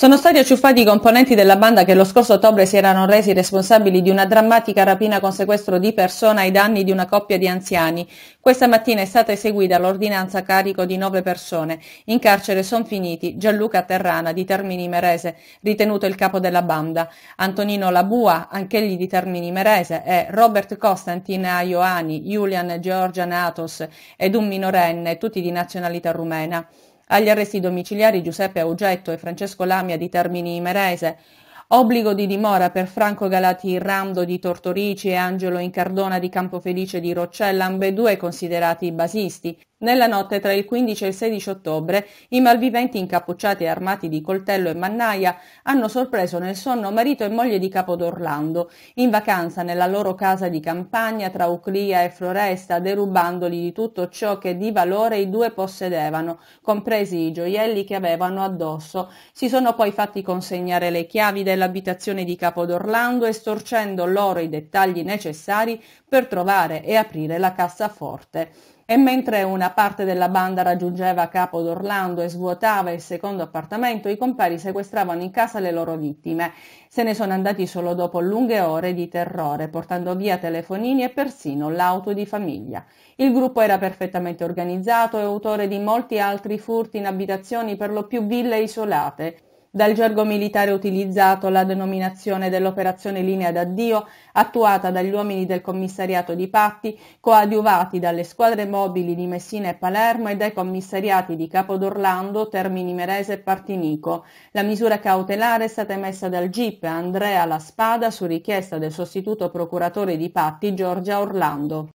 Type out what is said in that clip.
Sono stati acciuffati i componenti della banda che lo scorso ottobre si erano resi responsabili di una drammatica rapina con sequestro di persona ai danni di una coppia di anziani. Questa mattina è stata eseguita l'ordinanza a carico di nove persone. In carcere sono finiti Gianluca Terrana di Termini Merese, ritenuto il capo della banda, Antonino Labua, anch'egli di Termini Merese, e Robert Costantin Ioani, Julian Georgian Atos ed un minorenne, tutti di nazionalità rumena agli arresti domiciliari Giuseppe Augetto e Francesco Lamia di Termini Merese, obbligo di dimora per Franco Galati Rando di Tortorici e Angelo Incardona di Campofelice di Roccella, ambedue considerati basisti, nella notte tra il 15 e il 16 ottobre i malviventi incappucciati e armati di coltello e mannaia hanno sorpreso nel sonno marito e moglie di Capodorlando, in vacanza nella loro casa di campagna tra Uclia e Floresta, derubandoli di tutto ciò che di valore i due possedevano, compresi i gioielli che avevano addosso. Si sono poi fatti consegnare le chiavi dell'abitazione di Capodorlando, estorcendo loro i dettagli necessari per trovare e aprire la cassaforte e mentre una parte della banda raggiungeva Capo d'Orlando e svuotava il secondo appartamento, i compari sequestravano in casa le loro vittime. Se ne sono andati solo dopo lunghe ore di terrore, portando via telefonini e persino l'auto di famiglia. Il gruppo era perfettamente organizzato e autore di molti altri furti in abitazioni per lo più ville isolate dal gergo militare utilizzato la denominazione dell'operazione linea d'addio attuata dagli uomini del commissariato di Patti, coadiuvati dalle squadre mobili di Messina e Palermo e dai commissariati di Capodorlando, Termini Merese e Partinico. La misura cautelare è stata emessa dal GIP Andrea La Spada su richiesta del sostituto procuratore di Patti Giorgia Orlando.